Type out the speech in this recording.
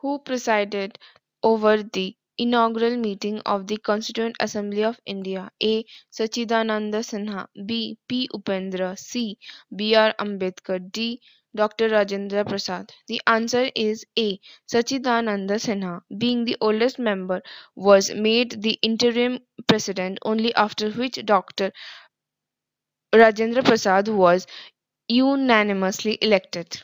who presided over the inaugural meeting of the Constituent Assembly of India A. Sachidananda Sinha B. P. Upendra C. B. R. Ambedkar D. Dr. Rajendra Prasad. The answer is A. Sachidananda Sinha, being the oldest member, was made the interim president only after which Dr. Rajendra Prasad was unanimously elected.